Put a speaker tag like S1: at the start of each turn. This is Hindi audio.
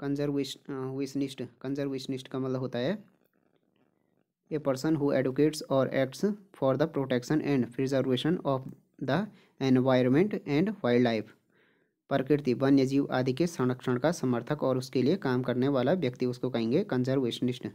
S1: कंजर्वेशनिस्ट कंजर्वेशनिस्ट का मतलब होता है ए पर्सन हु एडवोकेट्स और acts for the protection and preservation of the environment and wildlife प्रकृति वन्य जीव आदि के संरक्षण का समर्थक और उसके लिए काम करने वाला व्यक्ति उसको कहेंगे कंजर्वेशनिस्ट